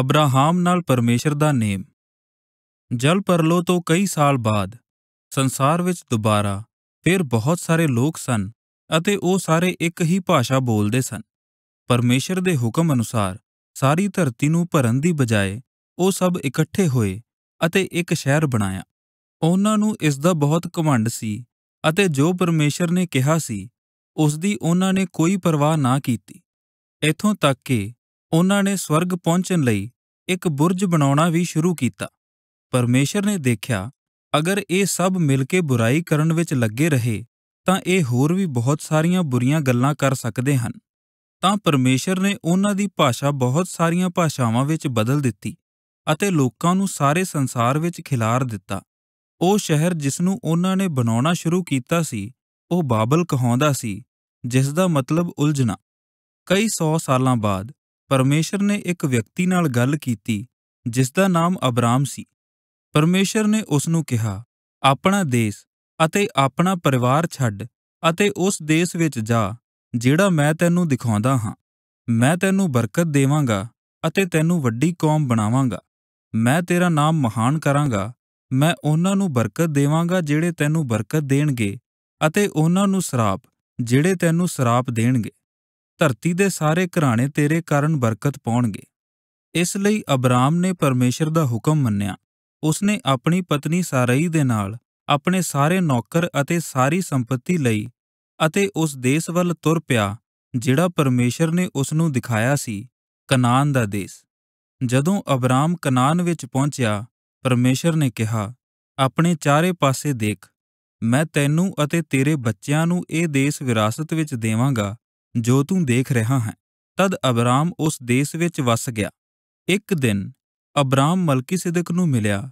Abraham ਨਾਲ ਪਰਮੇਸ਼ਰ ਦਾ ਨੇਮ ਜਲ ਪਰਲੋ ਤੋਂ ਕਈ ਸਾਲ ਬਾਅਦ ਸੰਸਾਰ ਵਿੱਚ ਦੁਬਾਰਾ ਫਿਰ ਬਹੁਤ ਸਾਰੇ ਲੋਕ ਸਨ ਅਤੇ ਉਹ ਸਾਰੇ ਇੱਕ ਹੀ ਭਾਸ਼ਾ ਬੋਲਦੇ ਸਨ ਪਰਮੇਸ਼ਰ ਦੇ ਹੁਕਮ ਅਨੁਸਾਰ ਸਾਰੀ ਧਰਤੀ ਨੂੰ ਭਰਨ ਦੀ ਬਜਾਏ ਉਹ ਸਭ ਇਕੱਠੇ ਹੋਏ ਅਤੇ ਇੱਕ ਸ਼ਹਿਰ ਬਣਾਇਆ ਉਹਨਾਂ ਨੂੰ ਇਸ ਦਾ ਬਹੁਤ ਘਮੰਡ ਸੀ ਅਤੇ ਜੋ ਪਰਮੇਸ਼ਰ ਨੇ ਕਿਹਾ ਸੀ ਉਸ ਦੀ ਉਹਨਾਂ ਨੇ ਕੋਈ ਪਰਵਾਹ ਨਾ ਕੀਤੀ ਇਥੋਂ ਤੱਕ ਕਿ ਉਹਨਾਂ ਨੇ ਸਵਰਗ ਪਹੁੰਚਣ ਲਈ ਇੱਕ ਬੁਰਜ ਬਣਾਉਣਾ ਵੀ ਸ਼ੁਰੂ ਕੀਤਾ ਪਰਮੇਸ਼ਰ ਨੇ ਦੇਖਿਆ ਅਗਰ ਇਹ ਸਭ ਮਿਲ ਕੇ ਬੁਰਾਈ ਕਰਨ ਵਿੱਚ ਲੱਗੇ ਰਹੇ ਤਾਂ ਇਹ ਹੋਰ ਵੀ ਬਹੁਤ ਸਾਰੀਆਂ ਬੁਰੀਆਂ ਗੱਲਾਂ ਕਰ ਸਕਦੇ ਹਨ ਤਾਂ ਪਰਮੇਸ਼ਰ ਨੇ ਉਹਨਾਂ ਦੀ ਭਾਸ਼ਾ ਬਹੁਤ ਸਾਰੀਆਂ ਭਾਸ਼ਾਵਾਂ ਵਿੱਚ ਬਦਲ ਦਿੱਤੀ ਅਤੇ ਲੋਕਾਂ ਨੂੰ ਸਾਰੇ ਸੰਸਾਰ ਵਿੱਚ ਖਿਲਾਰ ਦਿੱਤਾ ਉਹ ਸ਼ਹਿਰ ਜਿਸ ਨੂੰ ਉਹਨਾਂ ਨੇ ਬਣਾਉਣਾ ਸ਼ੁਰੂ ਕੀਤਾ ਸੀ ਉਹ ਬਾਬਲ ਕਹਾਉਂਦਾ ਸੀ ਜਿਸ ਦਾ ਮਤਲਬ ਉਲਝਣਾ ਕਈ 100 ਸਾਲਾਂ ਬਾਅਦ ਪਰਮੇਸ਼ਰ ਨੇ ਇੱਕ ਵਿਅਕਤੀ ਨਾਲ ਗੱਲ ਕੀਤੀ ਜਿਸ ਦਾ ਨਾਮ ਅਬਰਾਮ ਸੀ ਪਰਮੇਸ਼ਰ ਨੇ ਉਸ ਨੂੰ ਕਿਹਾ ਆਪਣਾ ਦੇਸ਼ ਅਤੇ ਆਪਣਾ ਪਰਿਵਾਰ ਛੱਡ ਅਤੇ ਉਸ ਦੇਸ਼ ਵਿੱਚ ਜਾ ਜਿਹੜਾ ਮੈਂ ਤੈਨੂੰ ਦਿਖਾਉਂਦਾ ਹਾਂ ਮੈਂ ਤੈਨੂੰ ਬਰਕਤ ਦੇਵਾਂਗਾ ਅਤੇ ਤੈਨੂੰ ਵੱਡੀ ਕੌਮ ਬਣਾਵਾਂਗਾ ਮੈਂ ਤੇਰਾ ਨਾਮ ਮਹਾਨ ਕਰਾਂਗਾ ਮੈਂ ਉਹਨਾਂ ਨੂੰ ਬਰਕਤ ਦੇਵਾਂਗਾ ਜਿਹੜੇ ਤੈਨੂੰ ਬਰਕਤ ਦੇਣਗੇ ਅਤੇ ਉਹਨਾਂ ਨੂੰ ਸਰਾਪ ਜਿਹੜੇ ਤੈਨੂੰ ਸਰਾਪ ਦੇਣਗੇ ਧਰਤੀ ਦੇ ਸਾਰੇ ਘਰਾਣੇ ਤੇਰੇ ਕਾਰਨ ਬਰਕਤ ਪਾਉਣਗੇ ਇਸ ਲਈ ਅਬਰਾਮ ਨੇ ਪਰਮੇਸ਼ਰ ਦਾ ਹੁਕਮ ਮੰਨਿਆ ਉਸ ਨੇ ਆਪਣੀ ਪਤਨੀ ਸਾਰਈ ਦੇ ਨਾਲ ਆਪਣੇ ਸਾਰੇ ਨੌਕਰ ਅਤੇ ਸਾਰੀ ਸੰਪਤੀ ਲਈ ਅਤੇ ਉਸ ਦੇਸ਼ ਵੱਲ ਤੁਰ ਪਿਆ ਜਿਹੜਾ ਪਰਮੇਸ਼ਰ ਨੇ ਉਸ ਨੂੰ ਦਿਖਾਇਆ ਸੀ ਕਨਾਨ ਦਾ ਦੇਸ਼ ਜਦੋਂ ਅਬਰਾਮ ਕਨਾਨ ਵਿੱਚ ਪਹੁੰਚਿਆ ਪਰਮੇਸ਼ਰ ਨੇ ਕਿਹਾ ਆਪਣੇ ਚਾਰੇ ਪਾਸੇ ਦੇਖ ਮੈਂ ਤੈਨੂੰ ਅਤੇ ਤੇਰੇ ਬੱਚਿਆਂ ਨੂੰ ਇਹ ਦੇਸ਼ ਵਿਰਾਸਤ ਵਿੱਚ ਦੇਵਾਂਗਾ ਜੋ ਤੂੰ ਦੇਖ ਰਿਹਾ ਹੈ ਤਦ ਅਬਰਾਮ ਉਸ ਦੇਸ਼ ਵਿੱਚ ਵਸ ਗਿਆ ਇੱਕ ਦਿਨ ਅਬਰਾਮ ਮਲਕੀਸਿਦਕ ਨੂੰ ਮਿਲਿਆ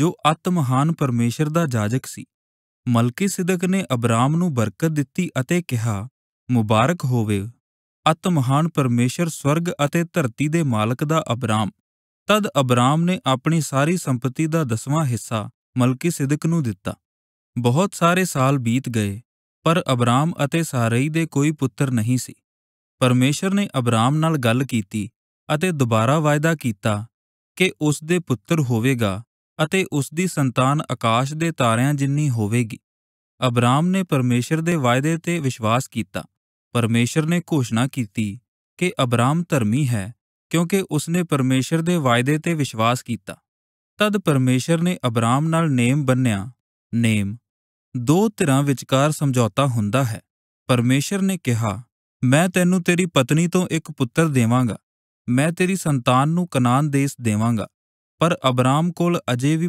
ਜੋ ਅਤ ਮਹਾਨ ਪਰਮੇਸ਼ਰ ਦਾ ਜਾਜਕ ਸੀ ਮਲਕੀਸਿਦਕ ਨੇ ਅਬਰਾਮ ਨੂੰ ਬਰਕਤ ਦਿੱਤੀ ਅਤੇ ਕਿਹਾ ਮੁਬਾਰਕ ਹੋਵੇ ਅਤ ਮਹਾਨ ਪਰਮੇਸ਼ਰ ਸਵਰਗ ਅਤੇ ਧਰਤੀ ਦੇ ਮਾਲਕ ਦਾ ਅਬਰਾਮ ਤਦ ਅਬਰਾਮ ਨੇ ਆਪਣੀ ਸਾਰੀ ਸੰਪਤੀ ਦਾ ਦਸਵਾਂ ਹਿੱਸਾ ਮਲਕੀਸਿਦਕ ਨੂੰ ਦਿੱਤਾ ਬਹੁਤ ਸਾਰੇ ਸਾਲ ਬੀਤ ਗਏ ਪਰ ਅਬਰਾਮ ਅਤੇ ਸਾਰਈ ਦੇ ਕੋਈ ਪੁੱਤਰ ਨਹੀਂ ਸੀ ਪਰਮੇਸ਼ਰ ਨੇ ਅਬਰਾਮ ਨਾਲ ਗੱਲ ਕੀਤੀ ਅਤੇ ਦੁਬਾਰਾ ਵਾਅਦਾ ਕੀਤਾ ਕਿ ਉਸ ਦੇ ਪੁੱਤਰ ਹੋਵੇਗਾ ਅਤੇ ਉਸ ਦੀ ਸੰਤਾਨ ਆਕਾਸ਼ ਦੇ ਤਾਰਿਆਂ ਜਿੰਨੀ ਹੋਵੇਗੀ ਅਬਰਾਮ ਨੇ ਪਰਮੇਸ਼ਰ ਦੇ ਵਾਅਦੇ ਤੇ ਵਿਸ਼ਵਾਸ ਕੀਤਾ ਪਰਮੇਸ਼ਰ ਨੇ ਘੋਸ਼ਣਾ ਕੀਤੀ ਕਿ ਅਬਰਾਮ ਧਰਮੀ ਹੈ ਕਿਉਂਕਿ ਉਸ ਨੇ ਪਰਮੇਸ਼ਰ ਦੇ ਵਾਅਦੇ ਤੇ ਵਿਸ਼ਵਾਸ ਕੀਤਾ ਤਦ ਪਰਮੇਸ਼ਰ ਨੇ ਅਬਰਾਮ ਨਾਲ ਨੇਮ ਬੰਨਿਆ ਨੇਮ ਦੋ ਧਿਰਾਂ ਵਿਚਕਾਰ ਸਮਝੌਤਾ ਹੁੰਦਾ ਹੈ ਪਰਮੇਸ਼ਰ ਨੇ ਕਿਹਾ ਮੈਂ ਤੈਨੂੰ ਤੇਰੀ ਪਤਨੀ ਤੋਂ ਇੱਕ ਪੁੱਤਰ ਦੇਵਾਂਗਾ ਮੈਂ ਤੇਰੀ ਸੰਤਾਨ ਨੂੰ ਕਨਾਨ ਦੇਸ਼ ਦੇਵਾਂਗਾ ਪਰ ਅਬਰਾਮ ਕੋਲ ਅਜੇ ਵੀ